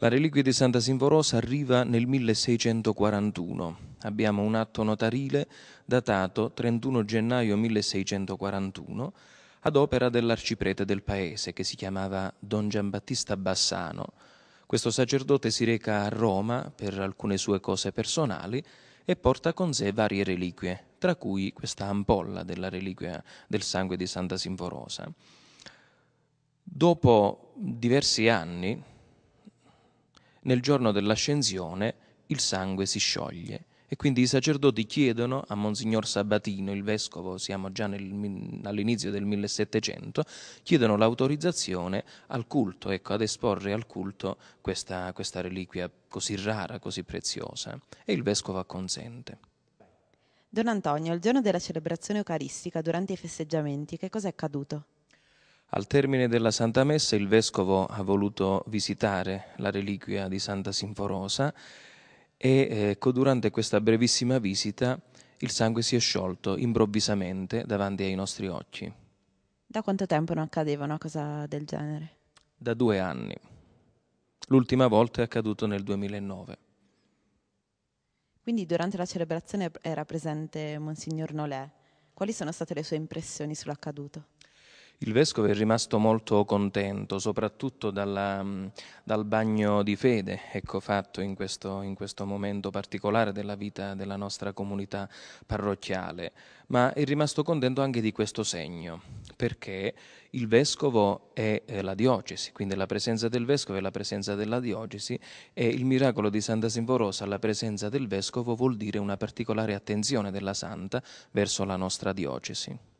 La reliquia di Santa Sinvorosa arriva nel 1641. Abbiamo un atto notarile datato 31 gennaio 1641 ad opera dell'arciprete del paese che si chiamava Don Giambattista Bassano. Questo sacerdote si reca a Roma per alcune sue cose personali e porta con sé varie reliquie, tra cui questa ampolla della reliquia del sangue di Santa Sinvorosa. Dopo diversi anni, nel giorno dell'ascensione il sangue si scioglie e quindi i sacerdoti chiedono a Monsignor Sabatino, il vescovo, siamo già nel, all'inizio del 1700, chiedono l'autorizzazione al culto, ecco, ad esporre al culto questa, questa reliquia così rara, così preziosa. E il vescovo acconsente. Don Antonio, il giorno della celebrazione eucaristica, durante i festeggiamenti, che cosa è accaduto? Al termine della Santa Messa il Vescovo ha voluto visitare la reliquia di Santa Sinforosa e ecco, durante questa brevissima visita il sangue si è sciolto improvvisamente davanti ai nostri occhi. Da quanto tempo non accadeva una cosa del genere? Da due anni. L'ultima volta è accaduto nel 2009. Quindi durante la celebrazione era presente Monsignor Nolè. Quali sono state le sue impressioni sull'accaduto? Il vescovo è rimasto molto contento, soprattutto dalla, mm, dal bagno di fede ecco, fatto in questo, in questo momento particolare della vita della nostra comunità parrocchiale, ma è rimasto contento anche di questo segno, perché il vescovo è eh, la diocesi, quindi la presenza del vescovo è la presenza della diocesi e il miracolo di Santa Simforosa la presenza del vescovo vuol dire una particolare attenzione della Santa verso la nostra diocesi.